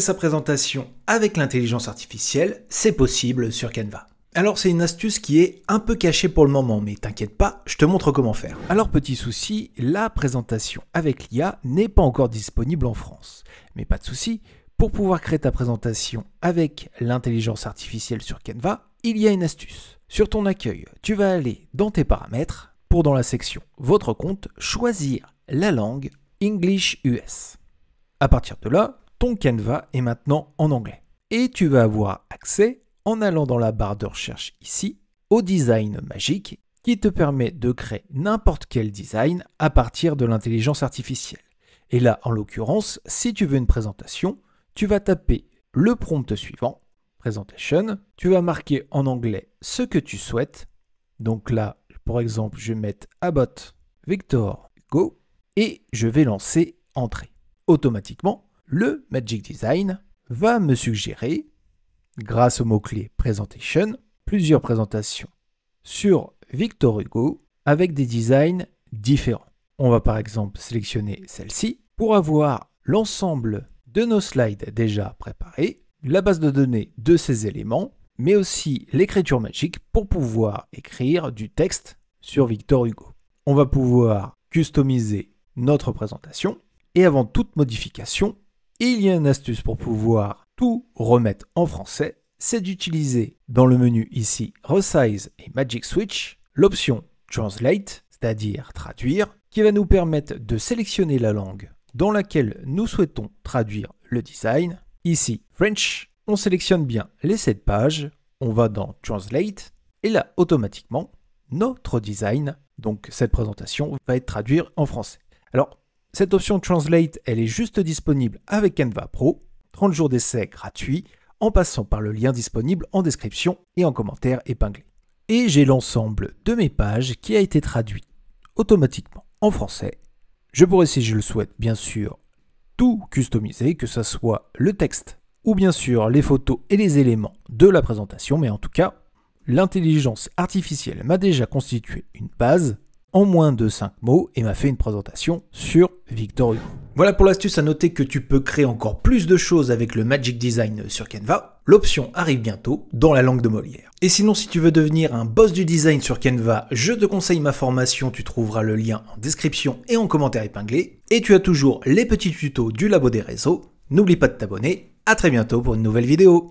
sa présentation avec l'intelligence artificielle, c'est possible sur Canva. Alors c'est une astuce qui est un peu cachée pour le moment, mais t'inquiète pas, je te montre comment faire. Alors petit souci, la présentation avec l'IA n'est pas encore disponible en France. Mais pas de souci, pour pouvoir créer ta présentation avec l'intelligence artificielle sur Canva, il y a une astuce. Sur ton accueil, tu vas aller dans tes paramètres pour dans la section Votre compte, choisir la langue English US. À partir de là, ton Canva est maintenant en anglais. Et tu vas avoir accès, en allant dans la barre de recherche ici, au design magique qui te permet de créer n'importe quel design à partir de l'intelligence artificielle. Et là, en l'occurrence, si tu veux une présentation, tu vas taper le prompt suivant, presentation, tu vas marquer en anglais ce que tu souhaites. Donc là, pour exemple, je vais mettre Abbott Victor Go et je vais lancer Entrée. Automatiquement, le Magic Design va me suggérer, grâce au mot-clé Presentation, plusieurs présentations sur Victor Hugo avec des designs différents. On va par exemple sélectionner celle-ci pour avoir l'ensemble de nos slides déjà préparés, la base de données de ces éléments, mais aussi l'écriture magique pour pouvoir écrire du texte sur Victor Hugo. On va pouvoir customiser notre présentation et avant toute modification, il y a une astuce pour pouvoir tout remettre en français, c'est d'utiliser dans le menu ici Resize et Magic Switch l'option Translate, c'est-à-dire traduire, qui va nous permettre de sélectionner la langue dans laquelle nous souhaitons traduire le design. Ici French, on sélectionne bien les 7 pages, on va dans Translate, et là automatiquement, notre design, donc cette présentation, va être traduite en français. Alors cette option Translate, elle est juste disponible avec Canva Pro, 30 jours d'essai gratuit, en passant par le lien disponible en description et en commentaire épinglé. Et j'ai l'ensemble de mes pages qui a été traduit automatiquement en français. Je pourrais, si je le souhaite, bien sûr, tout customiser, que ce soit le texte ou bien sûr les photos et les éléments de la présentation, mais en tout cas, l'intelligence artificielle m'a déjà constitué une base en moins de 5 mots et m'a fait une présentation sur Victor Hugo. Voilà pour l'astuce à noter que tu peux créer encore plus de choses avec le Magic Design sur Canva. L'option arrive bientôt dans la langue de Molière. Et sinon, si tu veux devenir un boss du design sur Canva, je te conseille ma formation. Tu trouveras le lien en description et en commentaire épinglé. Et tu as toujours les petits tutos du labo des réseaux. N'oublie pas de t'abonner. À très bientôt pour une nouvelle vidéo.